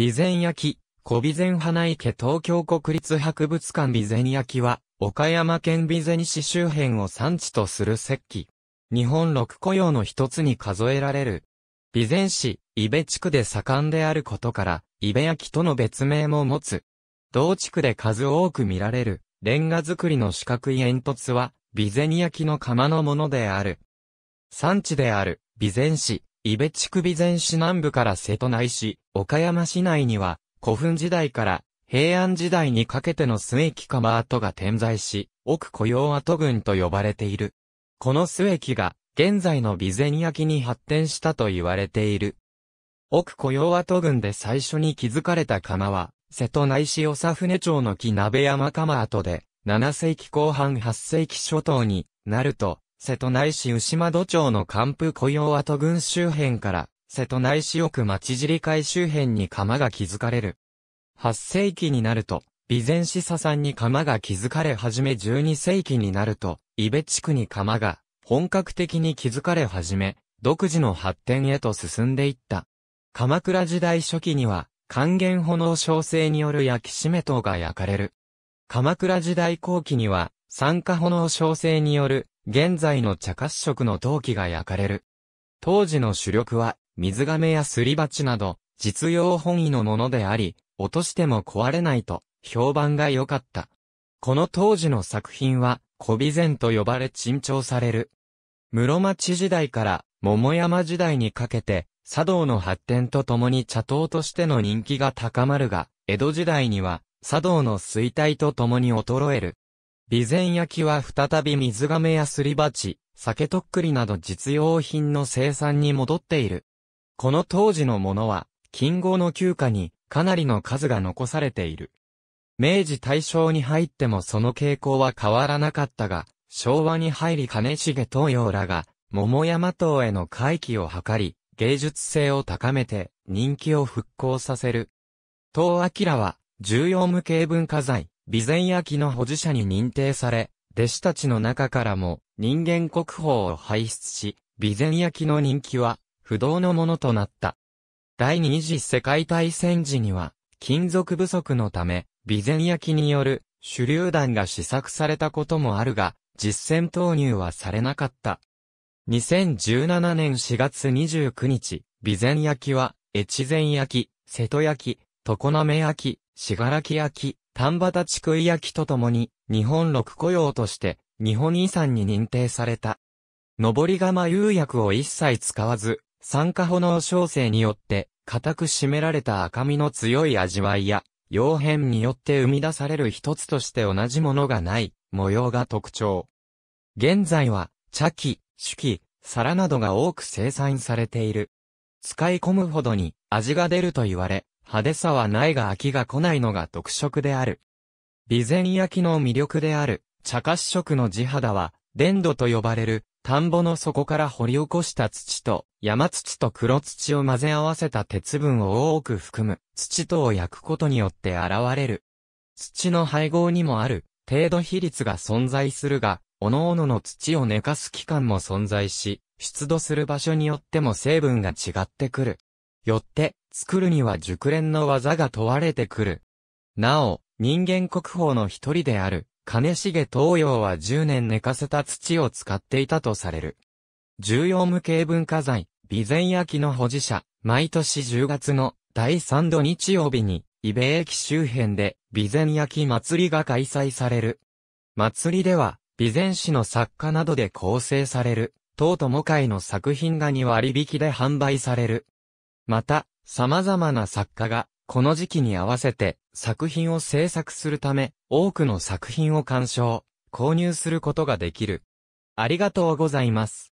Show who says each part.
Speaker 1: 備前焼、小備前花池東京国立博物館備前焼は、岡山県備前市周辺を産地とする石器。日本六古用の一つに数えられる。備前市、伊部地区で盛んであることから、伊部焼との別名も持つ。同地区で数多く見られる、レンガ作りの四角い煙突は、備前焼の窯のものである。産地である、備前市、伊部地区備前市南部から瀬戸内市、岡山市内には、古墳時代から平安時代にかけての末期釜跡が点在し、奥雇用跡群と呼ばれている。この末期が、現在の備前焼に発展したと言われている。奥雇用跡群で最初に築かれた釜は、瀬戸内市長船町の木鍋山釜跡で、7世紀後半8世紀初頭になると、瀬戸内市牛窓町の寒風雇用跡群周辺から、瀬戸内市奥町尻海周辺に釜が築かれる。8世紀になると、備前市佐山に釜が築かれ始め12世紀になると、伊部地区に釜が本格的に築かれ始め、独自の発展へと進んでいった。鎌倉時代初期には、還元炎焼成による焼き締め等が焼かれる。鎌倉時代後期には、酸化炎焼成による現在の茶褐色の陶器が焼かれる。当時の主力は、水亀やすり鉢など、実用本位のものであり、落としても壊れないと、評判が良かった。この当時の作品は、古備前と呼ばれ珍重される。室町時代から桃山時代にかけて、茶道の発展とともに茶道としての人気が高まるが、江戸時代には、茶道の衰退とともに衰える。備前焼は再び水亀やすり鉢、酒とっくりなど実用品の生産に戻っている。この当時のものは、金剛の旧家にかなりの数が残されている。明治大正に入ってもその傾向は変わらなかったが、昭和に入り金重東洋らが、桃山島への回帰を図り、芸術性を高めて人気を復興させる。東明は重要無形文化財、備前焼の保持者に認定され、弟子たちの中からも人間国宝を輩出し、備前焼の人気は不動のものとなった。第二次世界大戦時には、金属不足のため、備前焼による手榴弾が試作されたこともあるが、実戦投入はされなかった。2017年4月29日、備前焼は、越前焼、瀬戸焼、常滑焼、信楽焼、丹波立杭焼とともに、日本六雇用として、日本遺産に認定された。登り釜釉薬を一切使わず、酸化炎症性によって、固く締められた赤身の強い味わいや、洋変によって生み出される一つとして同じものがない、模様が特徴。現在は、茶器、手記、皿などが多く生産されている。使い込むほどに味が出ると言われ、派手さはないが飽きが来ないのが特色である。備前焼きの魅力である、茶褐色の地肌は、伝土と呼ばれる、田んぼの底から掘り起こした土と、山土と黒土を混ぜ合わせた鉄分を多く含む、土とを焼くことによって現れる。土の配合にもある、程度比率が存在するが、各々の土を寝かす期間も存在し、出土する場所によっても成分が違ってくる。よって、作るには熟練の技が問われてくる。なお、人間国宝の一人である、金重東洋は10年寝かせた土を使っていたとされる。重要無形文化財、備前焼の保持者、毎年10月の第3土日曜日に、伊部駅周辺で、備前焼祭りが開催される。祭りでは、備前市の作家などで構成される、東友会の作品が2割引きで販売される。また、様々な作家が、この時期に合わせて作品を制作するため、多くの作品を鑑賞、購入することができる。ありがとうございます。